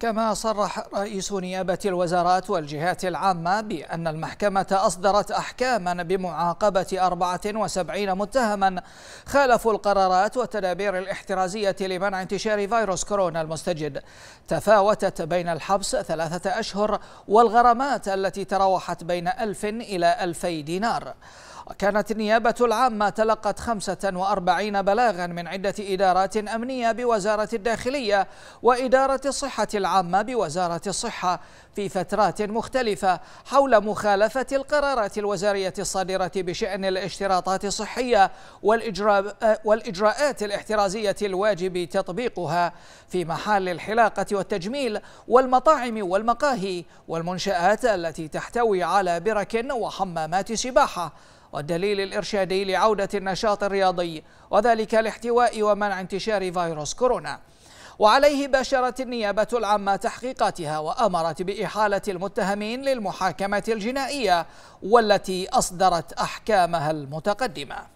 كما صرح رئيس نيابة الوزارات والجهات العامة بأن المحكمة أصدرت أحكاما بمعاقبة 74 متهما خالفوا القرارات والتدابير الاحترازية لمنع انتشار فيروس كورونا المستجد تفاوتت بين الحبس ثلاثة أشهر والغرامات التي تراوحت بين 1000 إلى 2000 دينار وكانت النيابة العامة تلقت 45 بلاغا من عدة إدارات أمنية بوزارة الداخلية وإدارة الصحة العامة بوزارة الصحة في فترات مختلفة حول مخالفة القرارات الوزارية الصادرة بشأن الاشتراطات الصحية والإجراءات الاحترازية الواجب تطبيقها في محل الحلاقة والتجميل والمطاعم والمقاهي والمنشآت التي تحتوي على برك وحمامات سباحة والدليل الإرشادي لعودة النشاط الرياضي وذلك لاحتواء ومنع انتشار فيروس كورونا وعليه باشرت النيابة العامة تحقيقاتها وأمرت بإحالة المتهمين للمحاكمة الجنائية والتي أصدرت أحكامها المتقدمة